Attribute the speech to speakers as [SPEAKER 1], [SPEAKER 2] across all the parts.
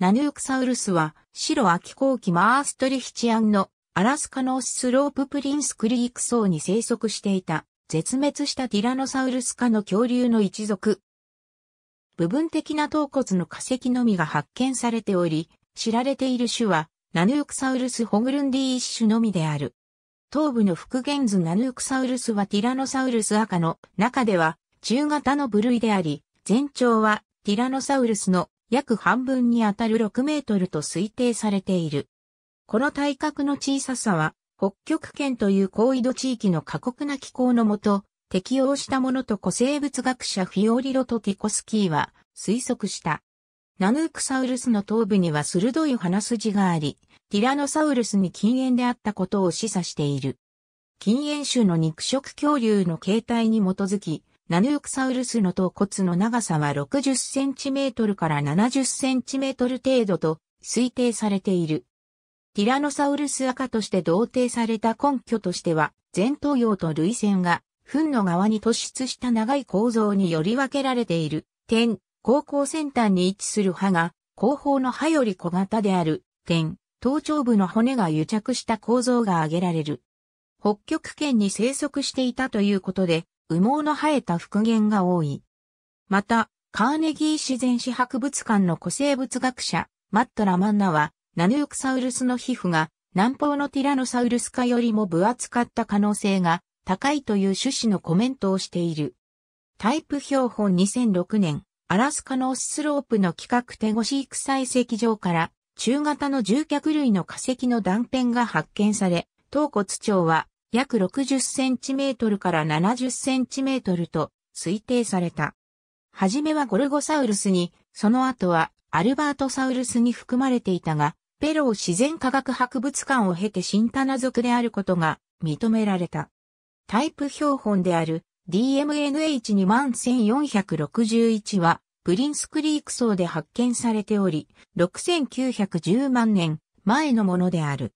[SPEAKER 1] ナヌークサウルスは、白秋後期マーストリヒチアンのアラスカのスローププリンスクリーク層に生息していた、絶滅したティラノサウルス科の恐竜の一族。部分的な頭骨の化石のみが発見されており、知られている種は、ナヌークサウルスホグルンディ一種のみである。頭部の復元図ナヌークサウルスはティラノサウルス赤の中では中型の部類であり、全長はティラノサウルスの約半分にあたる6メートルと推定されている。この体格の小ささは、北極圏という高緯度地域の過酷な気候のもと、適応したものと古生物学者フィオリロとティコスキーは推測した。ナヌークサウルスの頭部には鋭い鼻筋があり、ティラノサウルスに禁煙であったことを示唆している。禁煙種の肉食恐竜の形態に基づき、ナヌークサウルスの頭骨の長さは60センチメートルから70センチメートル程度と推定されている。ティラノサウルス赤として同定された根拠としては、前頭葉と類線が、糞の側に突出した長い構造により分けられている点、高校先端に位置する歯が、後方の歯より小型である点、頭頂部の骨が癒着した構造が挙げられる。北極圏に生息していたということで、羽毛の生えた復元が多い。また、カーネギー自然史博物館の古生物学者、マット・ラマンナは、ナヌークサウルスの皮膚が南方のティラノサウルス化よりも分厚かった可能性が高いという趣旨のコメントをしている。タイプ標本2006年、アラスカのオススロープの企画手越飼育採石場から中型の獣脚類の化石の断片が発見され、東骨町は約60センチメートルから70センチメートルと推定された。はじめはゴルゴサウルスに、その後はアルバートサウルスに含まれていたが、ペロー自然科学博物館を経て新棚族であることが認められた。タイプ標本である DMNH21461 は、プリンスクリーク層で発見されており、6910万年前のものである。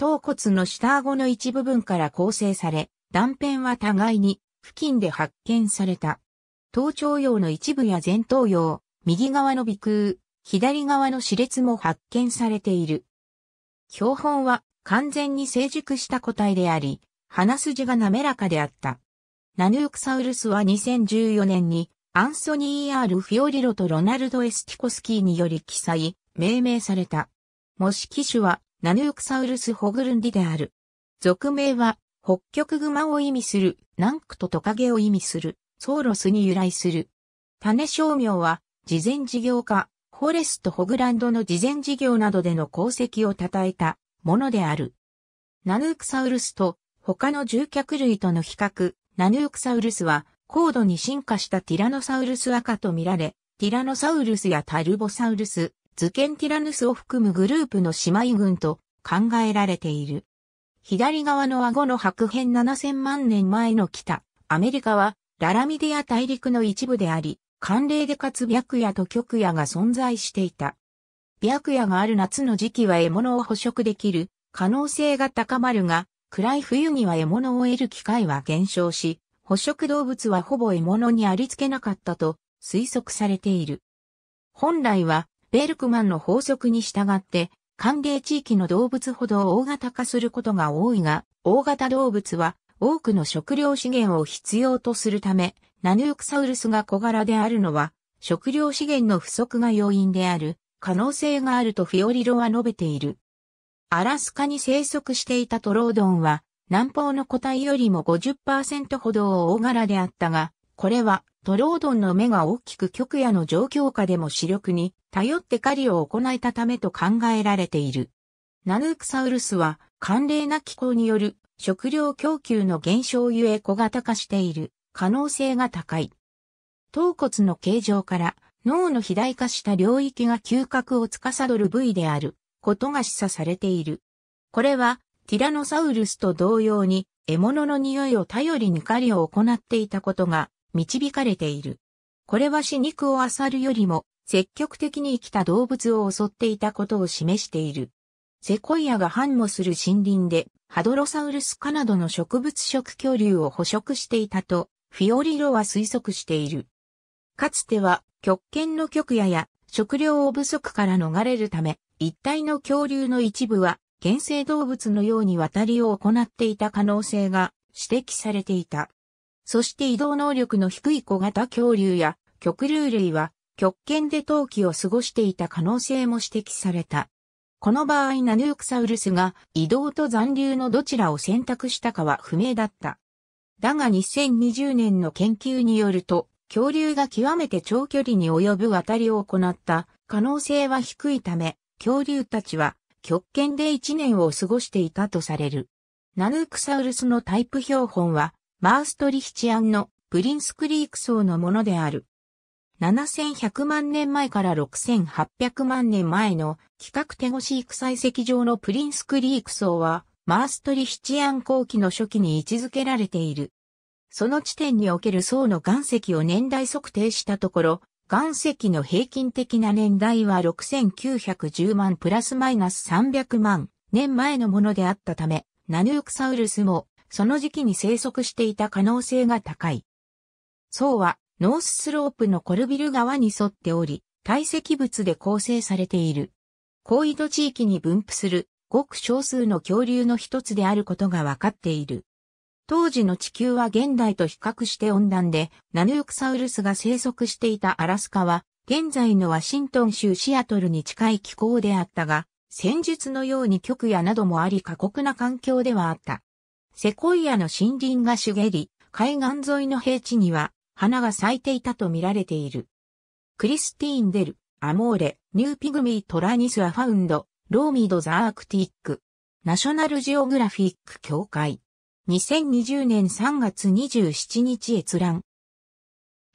[SPEAKER 1] 頭骨の下顎の一部分から構成され、断片は互いに付近で発見された。頭頂葉の一部や前頭葉、右側の鼻腔、左側の歯列も発見されている。標本は完全に成熟した個体であり、鼻筋が滑らかであった。ナヌークサウルスは2014年にアンソニー・アール・フィオリロとロナルド・エスティコスキーにより記載、命名された。模式種はナヌークサウルス・ホグルンディである。俗名は、北極熊を意味する、南区とトカゲを意味する、ソーロスに由来する。種商名は、事前事業家、フォレスト・ホグランドの事前事業などでの功績を称えたものである。ナヌークサウルスと他の獣脚類との比較、ナヌークサウルスは高度に進化したティラノサウルス赤と見られ、ティラノサウルスやタルボサウルス、ズケンティラヌスを含むグループの姉妹群と考えられている。左側の顎の白変7000万年前の北、アメリカはララミディア大陸の一部であり、寒冷でかつ白夜と極夜が存在していた。白夜がある夏の時期は獲物を捕食できる可能性が高まるが、暗い冬には獲物を得る機会は減少し、捕食動物はほぼ獲物にありつけなかったと推測されている。本来はベルクマンの法則に従って、寒冷地域の動物ほど大型化することが多いが、大型動物は多くの食料資源を必要とするため、ナヌークサウルスが小柄であるのは、食料資源の不足が要因である、可能性があるとフィオリロは述べている。アラスカに生息していたトロードンは、南方の個体よりも50%ほど大柄であったが、これはトロードンの目が大きく極夜の状況下でも視力に頼って狩りを行えたためと考えられている。ナヌークサウルスは寒冷な気候による食料供給の減少ゆえ小型化している可能性が高い。頭骨の形状から脳の肥大化した領域が嗅覚を司る部位であることが示唆されている。これはティラノサウルスと同様に獲物の匂いを頼りに狩りを行っていたことが導かれている。これは死肉を漁るよりも積極的に生きた動物を襲っていたことを示している。セコイアが繁茂する森林で、ハドロサウルスカなどの植物食恐竜を捕食していたと、フィオリロは推測している。かつては、極限の極夜や食料を不足から逃れるため、一体の恐竜の一部は、原生動物のように渡りを行っていた可能性が指摘されていた。そして移動能力の低い小型恐竜や極竜類は極限で冬季を過ごしていた可能性も指摘された。この場合ナヌークサウルスが移動と残留のどちらを選択したかは不明だった。だが2020年の研究によると、恐竜が極めて長距離に及ぶ渡りを行った可能性は低いため、恐竜たちは極限で1年を過ごしていたとされる。ナヌークサウルスのタイプ標本は、マーストリヒチアンのプリンスクリーク層のものである。7100万年前から6800万年前の企画手越し育ク採石場のプリンスクリーク層は、マーストリヒチアン後期の初期に位置づけられている。その地点における層の岩石を年代測定したところ、岩石の平均的な年代は6910万プラスマイナス300万年前のものであったため、ナヌークサウルスもその時期に生息していた可能性が高い。層はノーススロープのコルビル川に沿っており、堆積物で構成されている。高緯度地域に分布するごく少数の恐竜の一つであることが分かっている。当時の地球は現代と比較して温暖で、ナヌークサウルスが生息していたアラスカは、現在のワシントン州シアトルに近い気候であったが、戦術のように極夜などもあり過酷な環境ではあった。セコイアの森林が茂り、海岸沿いの平地には花が咲いていたと見られている。クリスティーン・デル、アモーレ、ニューピグミー・トラニス・アファウンド、ローミード・ザ・アークティック、ナショナルジオグラフィック協会。2020年3月27日閲覧。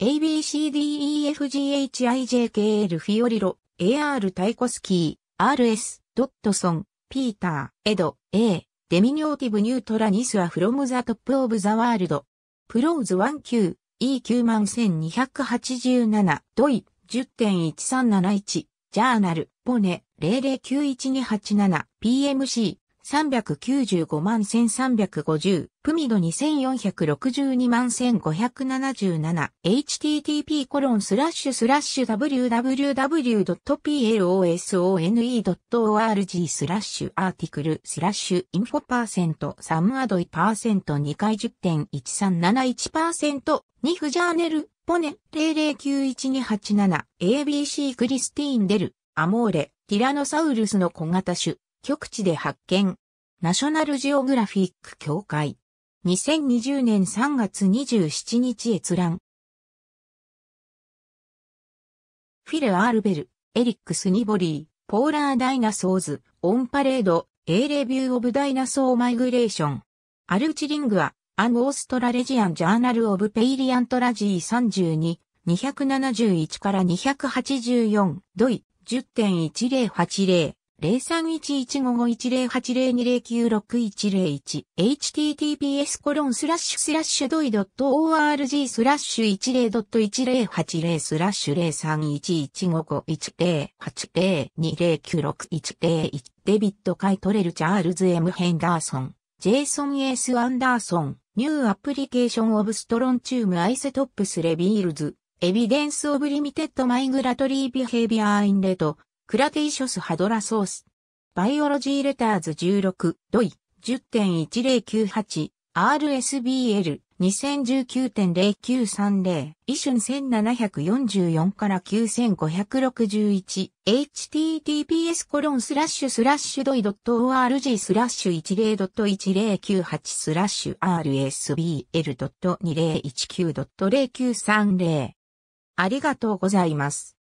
[SPEAKER 1] ABCDEFGHIJKL フィオリロ、AR タイコスキー、RS、ドットソン、ピーター、エド、A、デミニョーティブニュートラニスアフロムザトップオブザワールド。プローズ19、E91287 ドイ10.1371ジャーナルポネ 0091-287PMC 395万1350、プミド2462万1577、http コロンスラッシュスラッシュ www.plosone.org スラッシュアーティクルスラッシュインフォパーセントサムアドイパーセント2回10.1371%、ニフジャーネル、ポネ、009128 7 ABC クリスティーンデル、アモーレ、ティラノサウルスの小型種。極地で発見。ナショナルジオグラフィック協会。2020年3月27日閲覧。フィレ・アールベル、エリックス・ニボリー、ポーラー・ダイナソーズ、オンパレード、A レビュー・オブ・ダイナソー・マイグレーション。アルチリングア、アン・オーストラレジアン・ジャーナル・オブ・ペイリアントラジー32、271から284、ドイ、10.1080。0311551080209610 https コロンスラッシュスラッシュドイドット org スラッシュ10ドット1080スラッシュ0311551080209610デビットカイトレル・チャールズ・ M・ ヘンダーソン、ジェイソン・エース・アンダーソン、ニュー・アプリケーション・オブ・ストロンチューム・アイセトップス・レビールズ、エビデンス・オブ・リミテッド・マイグラトリー・ビヘイビア・インレト、クラティショス・ハドラソース。バイオロジーレターズ16、ドイ、10.1098、RSBL、2019.0930、イシュン1744から9561、https コロンスラッシュスラッシュドイ .org スラッシュ10.1098スラッシュ rsbl.2019.0930。ありがとうございます。